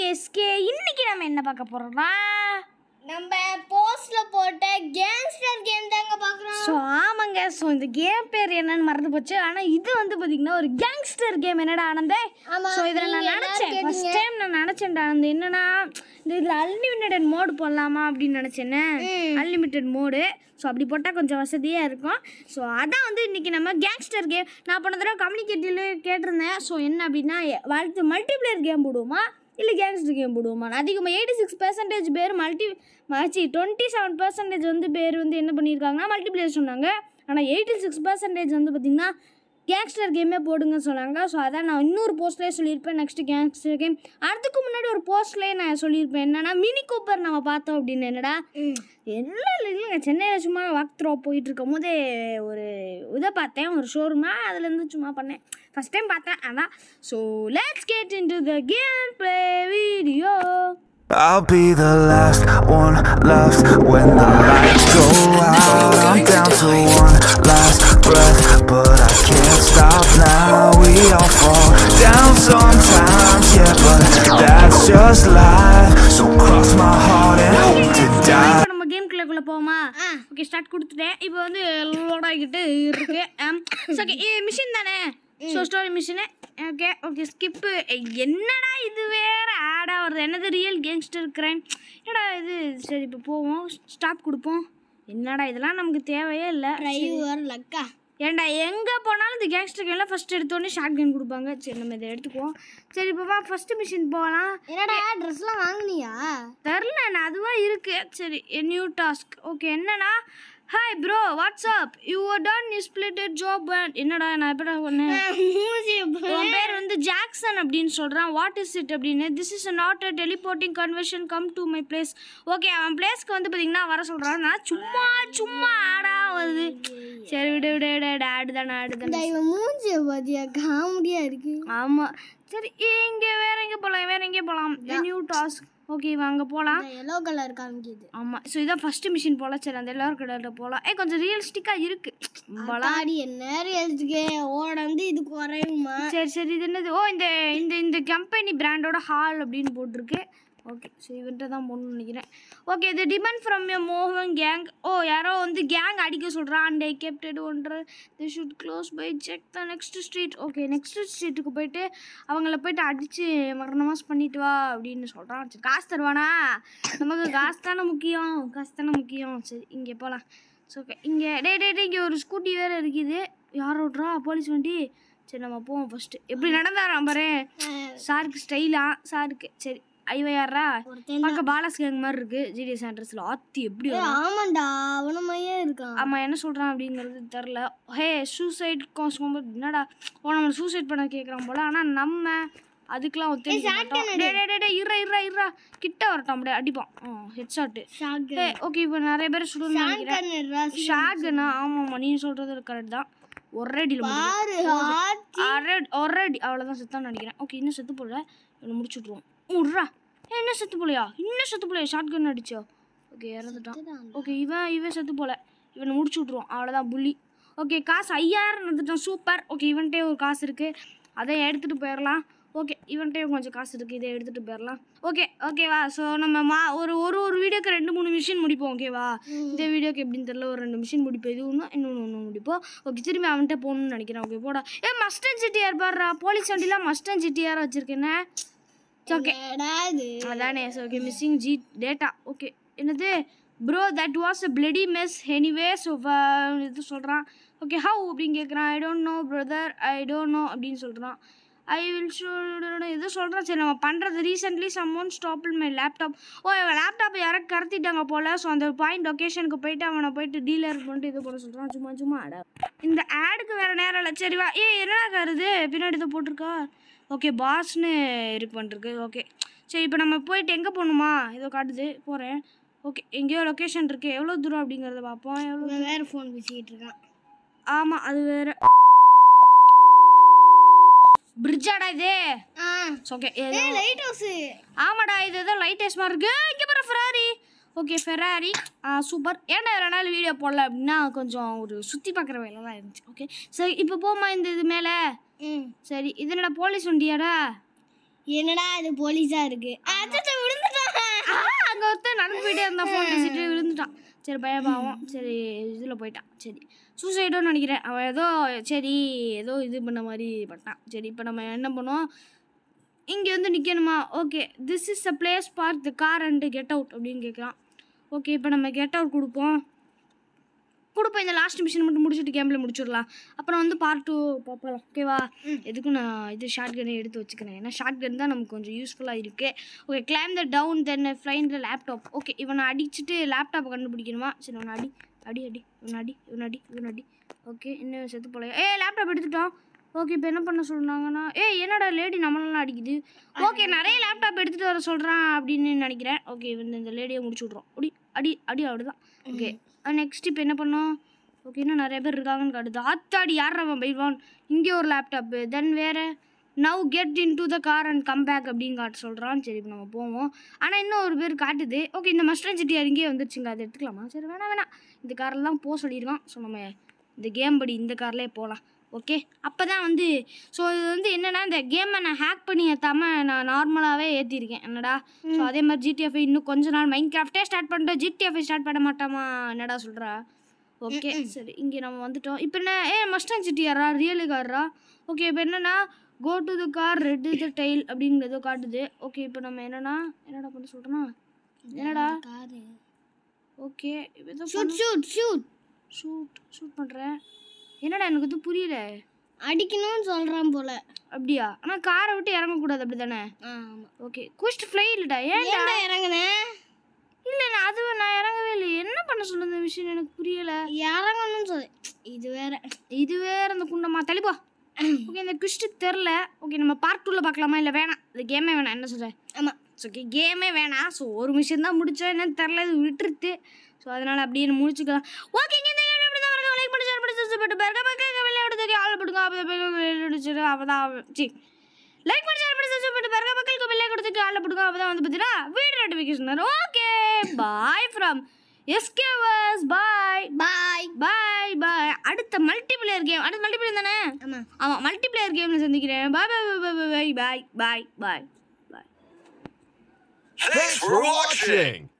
உங்க எஸ்கே இன்னைக்கு நம்ம என்ன பார்க்க போறோம்னா நம்ம போஸ்ட்ல போட்ட கேங்ஸ்டர் கேம் தாங்க பார்க்குறோம் ஸோ ஆமாங்க ஸோ இந்த கேம் பேர் என்னன்னு மறந்து போச்சு ஆனால் இது வந்து பார்த்தீங்கன்னா ஒரு கேங்ஸ்டர் கேம் என்னடா ஆனந்தே ஸோ இதில் நான் நினச்சேன் ஃபர்ஸ்ட் டைம் நான் நினச்சேன் ஆனந்த் என்னன்னா இந்த இதில் அன்லிமிட்டட் மோடு போடலாமா அப்படின்னு நினச்சேன்னு அன்லிமிட்டட் மோடு ஸோ அப்படி போட்டால் கொஞ்சம் வசதியாக இருக்கும் ஸோ அதான் வந்து இன்றைக்கி நம்ம கேங்ஸ்டர் கேம் நான் போன தடவை கம்யூனிகேட்டிவ்லேயே கேட்டிருந்தேன் ஸோ என்ன அப்படின்னா வாழ்த்து மல்டிபிளேயர் கேம் போடுவோமா இல்லை கேங்ஸ்டர் கேம் போடுவோமா அதிகமாக எயிட்டி சிக்ஸ் பர்சன்டேஜ் பேர் மல்டி ஆச்சு டுவெண்ட்டி செவன் பர்சன்டேஜ் வந்து பேர் வந்து என்ன பண்ணியிருக்காங்கன்னா மல்டிப்ளேயர் சொன்னாங்க ஆனால் எயிட்டி சிக்ஸ் பர்சன்டேஜ் வந்து பார்த்திங்கன்னா கேங்ஸ்டர் கேமே போடுங்கன்னு சொன்னாங்க ஸோ அதான் நான் இன்னொரு போஸ்ட்லேயே சொல்லியிருப்பேன் நெக்ஸ்ட் கேங்ஸ்டர் கேம் அதுக்கு முன்னாடி ஒரு போஸ்ட்லேயே நான் சொல்லியிருப்பேன் என்னன்னா மினி கூப்பர் நம்ம பார்த்தோம் அப்படின்னு என்னடா என்ன இல்லை இல்லைங்க சென்னையில் சும்மா வாக் த்ரோ போயிட்டு இருக்கும் போதே ஒரு இதை பார்த்தேன் ஒரு ஷோரூமா அதுலேருந்து சும்மா பண்ணேன் ஃபஸ்ட் டைம் பார்த்தேன் அதான் so let's get into the game play video I'll be the last one left when the lights go out I'm down to one last breath But I can't stop now We all fall down sometimes Yeah, but that's just life So cross my heart and hope to die கேம்குள்ளே போமா okay start கொடுத்துட்டேன் இப்போ வந்து load ஆகிட்டு இருக்கு um, so story mission okay okay skip என்னடா இது வேறு ஆடாக வருது என்னது ரியல் கேங்ஸ்டர் கிரைம் என்னடா இது சரி இப்போ போவோம் ஸ்டாப் கொடுப்போம் என்னடா இதெல்லாம் நமக்கு தேவையே இல்லை டிரைவர் லக்கா ஏண்டா எங்கே போனாலும் இந்த கேங்ஸ்டர் கேம்ல ஃபஸ்ட் எடுத்தோடனே ஷார்ட் கேன் கொடுப்பாங்க சரி நம்ம இதை எடுத்துக்குவோம் சரி இப்போ வா ஃபஸ்ட்டு மிஷின் போகலாம் என்னடா ட்ரெஸ்லாம் வாங்கினியா தெரில நான் அதுவாக இருக்கு சரி நியூ டாஸ்க் ஓகே என்னன்னா hi bro what's up your done splitted job என்னடா நான் எப்படா பண்ணேன் உன் பேர் வந்து ஜாக்சன் அப்படின்னு சொல்கிறான் வாட் இஸ் இட் அப்படின்னு this is not a teleporting conversion come to my place okay அவன் பிளேஸ்க்கு வந்து பார்த்தீங்கன்னா வர சொல்கிறான் நான் சும்மா சும்மா ஆடா வருது சரி விட விட விட விட ஆடு தானே ஆடு தானே இவன் மூஞ்சி பாத்தியா காமெடியா இருக்கு ஆமா சரி இங்க வேற எங்க போலாம் வேற எங்க போலாம் நியூ டாஸ்க் ஓகே வாங்க போகலாம் எல்லோ கலர் காமிக்குது ஆமாம் ஸோ இதான் ஃபர்ஸ்ட் மிஷின் போகலாம் சரி அந்த எல்லோ கலரில் போகலாம் ஏ கொஞ்சம் ரியலிஸ்டிக்கா இருக்குது பலாடி என்ன ரியலிஸ்டிக்கே வந்து இது குறையுமா சரி சரி இது என்னது ஓ இந்த இந்த இந்த கம்பெனி பிராண்டோட ஹால் அப்படின்னு போட்டிருக்கு ஓகே ஸோ இவன்கிட்ட தான் போகணும்னு நினைக்கிறேன் ஓகே இது டிமெண்ட் ஃப்ரம் எ மோகன் கேங் ஓ யாரோ வந்து கேங் அடிக்க சொல்கிறான் அண்ட் ஐ கேப்டட் ஒன்று the shoot close by check the next street okay next ஸ்ட்ரீட்டுக்கு போயிட்டு அவங்கள போயிட்டு அடித்து மரணமாஸ் பண்ணிட்டு வா அப்படின்னு சொல்கிறான் சரி காசு தருவானா நமக்கு காசு தானே முக்கியம் காசு தானே முக்கியம் சரி இங்கே போகலாம் ஸோ ஓகே இங்கே டே டே டே இங்கே ஒரு ஸ்கூட்டி வேறு இருக்குது யார் ஓட்றா போலீஸ் வண்டி சரி நம்ம போவோம் ஃபஸ்ட்டு எப்படி நடந்தாராம் பாரு சாருக்கு ஸ்டைலா சாருக்கு சரி இவன் யாரா பார்க்க பாலாஸ் கேங் மாதிரி இருக்கு ஜிடிஎஸ் ஆண்ட்ரஸ்ல ஆத்தி எப்படி ஆமாண்டா அவனமையே இருக்கான் ஆமா என்ன சொல்றான் அப்படிங்கிறது தெரில ஹே சூசைட் காசும் என்னடா ஓ நம்ம சூசைட் பண்ண கேட்குறான் போல ஆனால் நம்ம அதுக்கெல்லாம் ஒத்துக்கிட்டே இறா இறா இறா கிட்ட வரட்டும் அப்படியே அடிப்பான் ஹெட் ஷாட்டு ஓகே இப்போ நிறைய பேர் சொல்லுவாங்க ஆமா ஆமா நீ சொல்கிறது கரெக்ட் தான் ஒரே அடியில் ஒரே அவ்வளோதான் செத்தான்னு நினைக்கிறேன் ஓகே இன்னும் செத்து போடல முடிச்சுட்ருவோம் உட்றா என்ன செத்து போலையா இன்னும் செத்து போலையா ஷார்ட் கன் அடிச்சோ ஓகே இறந்துட்டான் ஓகே இவன் இவன் செத்து போல இவனை முடிச்சு விட்ருவான் அவ்வளோதான் புள்ளி ஓகே காசு ஐயாயிரம் இருந்துட்டோம் சூப்பர் ஓகே இவன்கிட்டே ஒரு காசு இருக்குது அதை எடுத்துகிட்டு போயிடலாம் ஓகே இவன்கிட்டே கொஞ்சம் காசு இருக்குது இதை எடுத்துகிட்டு போயிடலாம் ஓகே ஓகேவா ஸோ நம்ம மா ஒரு ஒரு ஒரு வீடியோக்கு ரெண்டு மூணு மிஷின் முடிப்போம் ஓகேவா இந்த வீடியோக்கு எப்படின்னு தெரில ஒரு ரெண்டு மிஷின் முடிப்போம் இது ஒன்று இன்னொன்று ஒன்று முடிப்போம் ஓகே திரும்பி அவன்கிட்ட போகணும்னு நினைக்கிறேன் ஓகே போடா ஏ மஸ்டன் சிட்டியார் பாடுறா போலீஸ் வண்டிலாம் மஸ்டன் சிட்டியார் வச்சுருக்கேன்னு ஓகே அதானே okay missing G data okay என்னது bro that was a bloody miss anyway so இது சொல்கிறான் ஓகே ஹவு அப்படின்னு கேட்குறான் I don't know brother I don't know அப்படின்னு சொல்கிறான் ஐ வில் ஷோ இது சொல்கிறேன் சரி நம்ம பண்ணுறது ரீசெண்ட்லி சம் ஒன் ஸ்டாப்பில் மை லேப்டாப் ஓ இவன் லேப்டாப் யாரும் கடத்திட்டாங்க போல் ஸோ அந்த பாயிண்ட் லொக்கேஷனுக்கு போயிட்டு அவனை போயிட்டு டீலர் பண்ணிட்டு இது போட சொல்கிறான் சும்மா சும்மா ஆடா இந்த ஆடுக்கு வேறு நேரம் இல்லை சரி வா ஏ என்ன கருது பின்னாடி இதை போட்டிருக்கா ஓகே பாஸ்னு இது பண்ணிருக்கு ஓகே சரி இப்போ நம்ம போயிட்டு எங்கே போகணுமா இதோ காட்டுது போகிறேன் ஓகே எங்கேயோ லொக்கேஷன் இருக்குது எவ்வளோ தூரம் அப்படிங்கிறத பார்ப்போம் எவ்வளோ வேறு ஃபோன் பேசிக்கிட்டு இருக்கான் ஆமாம் அது வேறு பிரிட்ஜாடா இது ஓகே ஏ லைட் ஹவுஸ் ஆமாடா இது ஏதோ லைட் ஹவுஸ் மாதிரி இருக்கு இங்க பாரு ஃபெராரி ஓகே ஃபெராரி சூப்பர் ஏன்டா ரெண்டு நாள் வீடியோ போடல அப்படின்னா கொஞ்சம் ஒரு சுற்றி பார்க்குற வேலை தான் இருந்துச்சு ஓகே சரி இப்போ போமா இந்த இது மேலே சரி இது என்னடா போலீஸ் வண்டியாடா என்னடா இது போலீஸாக இருக்குது விழுந்துட்டான் அங்கே ஒருத்தர் நடந்து போயிட்டே இருந்தான் போலீஸ் பேசிட்டு விழுந்துட்டான் சரி பயபாவம் சரி இதில் போயிட்டான் சரி சூசைடும் நினைக்கிறேன் அவன் ஏதோ சரி ஏதோ இது பண்ண மாதிரி பட்டான் சரி இப்போ நம்ம என்ன பண்ணுவோம் இங்கே வந்து நிற்கணுமா okay this is a place for the car and get out அப்படின்னு கேட்குறான் ஓகே இப்போ நம்ம கெட் அவுட் கொடுப்போம் கொடுப்போம் இந்த லாஸ்ட் மிஷின் மட்டும் முடிச்சுட்டு கேமில் முடிச்சிடலாம் அப்புறம் வந்து பார்ட் டூ பார்ப்போம் ஓகேவா எதுக்கும் நான் இது ஷார்ட் கன்னே எடுத்து வச்சுக்கிறேன் ஏன்னா ஷார்ட் கன் தான் நமக்கு கொஞ்சம் யூஸ்ஃபுல்லாக இருக்குது okay claim the town then ஃப்ளைன் த லேப்டாப் ஓகே இவனை அடிச்சுட்டு லேப்டாப்பை கண்டுபிடிக்கணுமா சரி ஒன்று அடி அடி அடி ஒன்று அடி இவன் அடி இவன் அடி ஓகே இன்னும் செத்து போலையா ஏ லேப்டாப் எடுத்துட்டோம் ஓகே இப்போ என்ன பண்ண சொல்கிறாங்கன்னா ஏ என்னடா லேடி நம்மளெல்லாம் அடிக்குது ஓகே நிறைய லேப்டாப் எடுத்துகிட்டு வர சொல்கிறான் அப்படின்னு நினைக்கிறேன் ஓகே இந்த இந்த லேடியை முடிச்சு விட்றோம் அப்படி அடி அடி அவ்வளோதான் ஓகே நெக்ஸ்ட் இப்போ என்ன பண்ணோம் ஓகே இன்னும் நிறைய பேர் இருக்காங்கன்னு காட்டுது ஆத்தாடி யார் அவன் போயிடுவான் இங்கே ஒரு லேப்டாப்பு தென் வேறு now get into the car and come back அப்படின்னு காட்டு சொல்கிறான் சரி இப்போ நம்ம போவோம் ஆனால் இன்னும் ஒரு பேர் காட்டுது ஓகே இந்த மஸ்டன் சிட்டியார் இங்கேயே வந்துருச்சுங்க அதை எடுத்துக்கலாமா சரி வேணாம் வேணாம் இந்த கார்லாம் போக சொல்லிடுவான் ஸோ நம்ம இந்த கேம் படி இந்த கார்லேயே போகலாம் ஓகே அப்போ தான் வந்து ஸோ இது வந்து என்னென்னா இந்த கேமை நான் ஹேக் பண்ணி ஏற்றாமல் நான் நார்மலாகவே ஏற்றிருக்கேன் என்னடா ஸோ அதே மாதிரி ஜிடிஎஃப் இன்னும் கொஞ்ச நாள் மைண்ட் கிராஃப்டே ஸ்டார்ட் பண்ணுறோம் ஜிடிஎஃப் ஸ்டார்ட் பண்ண மாட்டோமா என்னடா சொல்கிறா ஓகே சரி இங்கே நம்ம வந்துட்டோம் இப்போ என்ன ஏ மஸ்டாங் சிட்டியாரா ரியலு காரா ஓகே இப்போ என்னென்னா go to the car read the tail அப்படிங்கிறதோ காட்டுது ஓகே இப்போ நம்ம என்னென்னா என்னடா பண்ண சொல்கிறோன்னா என்னடா okay shoot shoot shoot shoot shoot பண்ணுறேன் என்னடா எனக்கு வந்து புரியல அடிக்கணும்னு சொல்கிறான் போல அப்படியா ஆனால் காரை விட்டு இறங்கக்கூடாது அப்படி தானே ஓகே குஸ்ட் ஃப்ளை இல்லைடா ஏன்டா இறங்குனேன் இல்லை நான் அது நான் இறங்கவே இல்லை என்ன பண்ண சொல்லுது இந்த விஷயம் எனக்கு புரியல இறங்கணும்னு சொல்லு இது வேற இது வேற அந்த குண்டமா தள்ளிப்போ ஓகே இந்த குஸ்ட்டுக்கு தெரில ஓகே நம்ம பார்ட் டூல பார்க்கலாமா இல்லை வேணாம் இந்த கேமே வேணாம் என்ன சொல்கிறேன் ஆமாம் ஸோ ஓகே கேமே வேணாம் ஸோ ஒரு மிஷின் தான் முடிச்சோம் என்னன்னு தெரில இது விட்டுருத்து ஸோ அதனால் அப்படியே முடிச்சுக்கலாம் ஓகேங்க லைக் பண்ணி பிடிக்கும் வந்து பார்த்தீங்கன்னா ஓகே பாய் ஃப்ரம் பாய் பாய் பாய் அடுத்த கேம் அடுத்த தானே சந்திக்கிறேன் பாய் பாய் பாய் பாய் Thanks for watching!